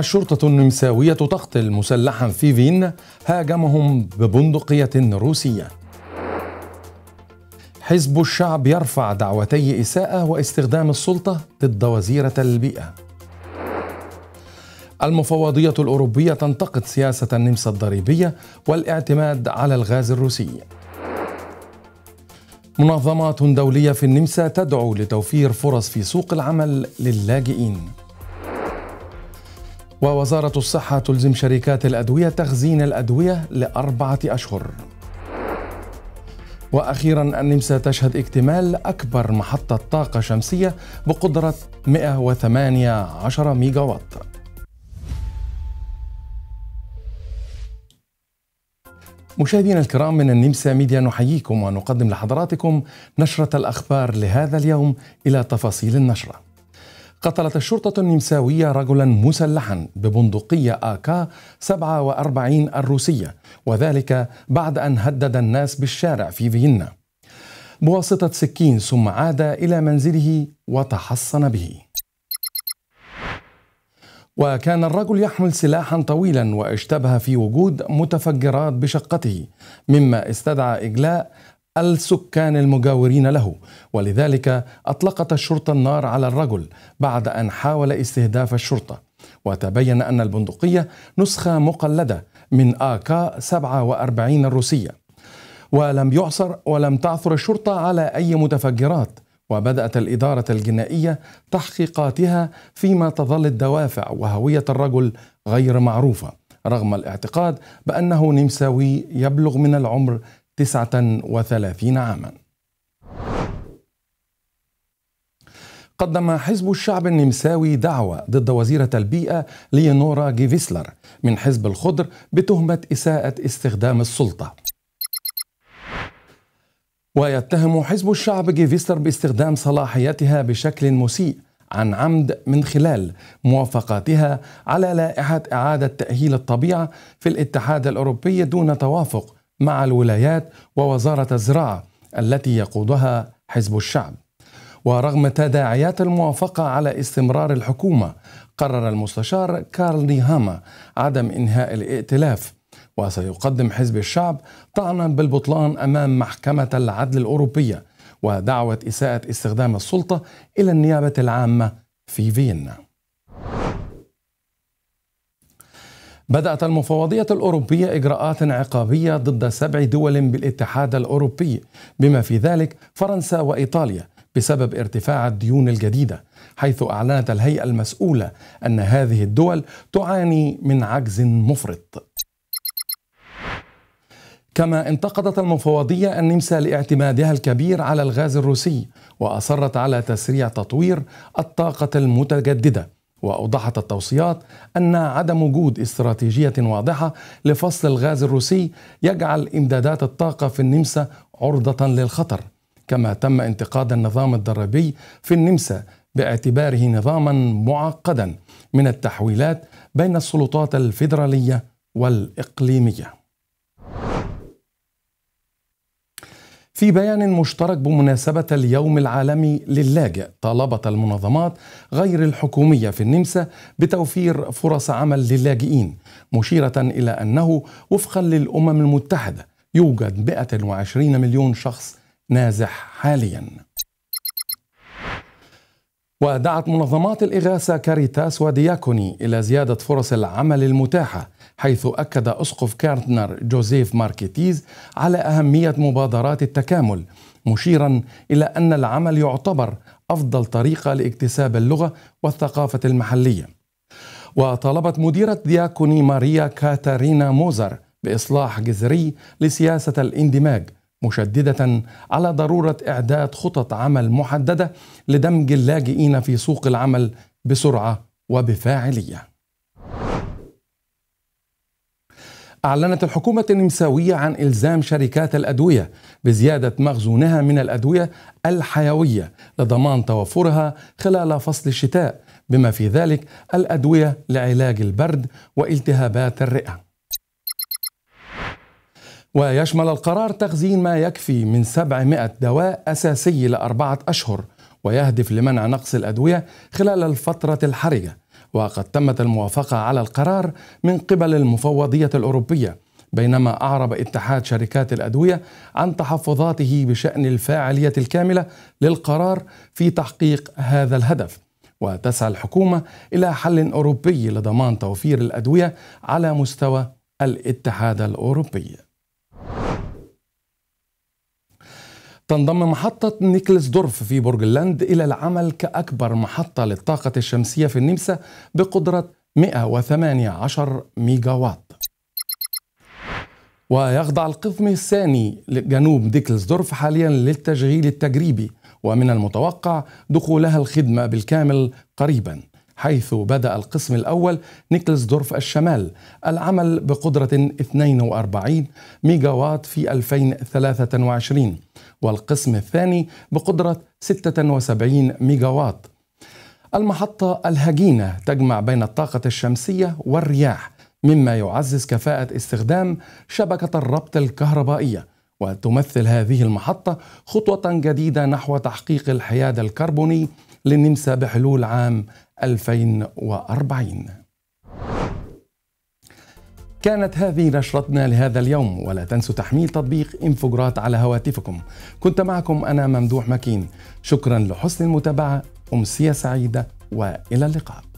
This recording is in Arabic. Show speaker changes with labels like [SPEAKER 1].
[SPEAKER 1] الشرطة النمساوية تقتل مسلحا في فين هاجمهم ببندقية روسية حزب الشعب يرفع دعوتي إساءة واستخدام السلطة ضد وزيرة البيئة المفوضية الأوروبية تنتقد سياسة النمسا الضريبية والاعتماد على الغاز الروسي منظمات دولية في النمسا تدعو لتوفير فرص في سوق العمل للاجئين ووزارة الصحة تلزم شركات الأدوية تخزين الأدوية لأربعة أشهر وأخيرا النمسا تشهد اكتمال أكبر محطة طاقة شمسية بقدرة 118 ميجا وات. مشاهدينا الكرام من النمسا ميديا نحييكم ونقدم لحضراتكم نشرة الأخبار لهذا اليوم إلى تفاصيل النشرة قتلت الشرطة النمساوية رجلا مسلحا ببندقية آكا 47 الروسية وذلك بعد أن هدد الناس بالشارع في فيينا بواسطة سكين ثم عاد إلى منزله وتحصن به وكان الرجل يحمل سلاحا طويلا واشتبه في وجود متفجرات بشقته مما استدعى اجلاء السكان المجاورين له ولذلك أطلقت الشرطة النار على الرجل بعد أن حاول استهداف الشرطة وتبين أن البندقية نسخة مقلدة من آكا 47 الروسية ولم يعثر ولم تعثر الشرطة على أي متفجرات وبدأت الإدارة الجنائية تحقيقاتها فيما تظل الدوافع وهوية الرجل غير معروفة رغم الاعتقاد بأنه نمساوي يبلغ من العمر 39 عاما قدم حزب الشعب النمساوي دعوى ضد وزيرة البيئة لينورا جيفيسلر من حزب الخضر بتهمة إساءة استخدام السلطة ويتهم حزب الشعب جيفيسلر باستخدام صلاحيتها بشكل مسيء عن عمد من خلال موافقاتها على لائحة إعادة تأهيل الطبيعة في الاتحاد الأوروبي دون توافق مع الولايات ووزارة الزراعة التي يقودها حزب الشعب ورغم تداعيات الموافقة على استمرار الحكومة قرر المستشار كارل نيهاما عدم إنهاء الائتلاف وسيقدم حزب الشعب طعنا بالبطلان أمام محكمة العدل الأوروبية ودعوة إساءة استخدام السلطة إلى النيابة العامة في فيينا بدأت المفوضية الأوروبية إجراءات عقابية ضد سبع دول بالاتحاد الأوروبي بما في ذلك فرنسا وإيطاليا بسبب ارتفاع الديون الجديدة حيث أعلنت الهيئة المسؤولة أن هذه الدول تعاني من عجز مفرط كما انتقدت المفوضية النمسا لاعتمادها الكبير على الغاز الروسي وأصرت على تسريع تطوير الطاقة المتجددة واوضحت التوصيات ان عدم وجود استراتيجيه واضحه لفصل الغاز الروسي يجعل امدادات الطاقه في النمسا عرضه للخطر كما تم انتقاد النظام الضريبي في النمسا باعتباره نظاما معقدا من التحويلات بين السلطات الفيدراليه والاقليميه في بيان مشترك بمناسبة اليوم العالمي للاجئ طالبت المنظمات غير الحكومية في النمسا بتوفير فرص عمل للاجئين مشيرة إلى أنه وفقا للأمم المتحدة يوجد 120 مليون شخص نازح حالياً ودعت منظمات الإغاثة كاريتاس ودياكوني إلى زيادة فرص العمل المتاحة حيث أكد أسقف كارتنر جوزيف ماركيتيز على أهمية مبادرات التكامل مشيرا إلى أن العمل يعتبر أفضل طريقة لاكتساب اللغة والثقافة المحلية وطالبت مديرة دياكوني ماريا كاتارينا موزر بإصلاح جذري لسياسة الاندماج مشدده على ضروره اعداد خطط عمل محدده لدمج اللاجئين في سوق العمل بسرعه وبفاعليه أعلنت الحكومة النمساوية عن إلزام شركات الأدوية بزيادة مخزونها من الأدوية الحيوية لضمان توفرها خلال فصل الشتاء بما في ذلك الأدوية لعلاج البرد والتهابات الرئة ويشمل القرار تخزين ما يكفي من 700 دواء أساسي لأربعة أشهر ويهدف لمنع نقص الأدوية خلال الفترة الحرجة وقد تمت الموافقة على القرار من قبل المفوضية الأوروبية بينما أعرب اتحاد شركات الأدوية عن تحفظاته بشأن الفاعلية الكاملة للقرار في تحقيق هذا الهدف وتسعى الحكومة إلى حل أوروبي لضمان توفير الأدوية على مستوى الاتحاد الأوروبي تنضم محطة نيكلس دورف في برج اللاند إلى العمل كأكبر محطة للطاقة الشمسية في النمسا بقدرة 118 ميجا واط ويخضع القسم الثاني جنوب ديكلسدورف حاليا للتشغيل التجريبي ومن المتوقع دخولها الخدمة بالكامل قريبا حيث بدأ القسم الأول دورف الشمال العمل بقدرة 42 ميجا وات في 2023 والقسم الثاني بقدرة 76 ميجا وات المحطة الهجينة تجمع بين الطاقة الشمسية والرياح مما يعزز كفاءة استخدام شبكة الربط الكهربائية وتمثل هذه المحطة خطوة جديدة نحو تحقيق الحياد الكربوني للنمسا بحلول عام 2040 كانت هذه نشرتنا لهذا اليوم ولا تنسوا تحميل تطبيق انفوجرات على هواتفكم كنت معكم أنا ممدوح مكين شكرا لحسن المتابعة أمسية سعيدة وإلى اللقاء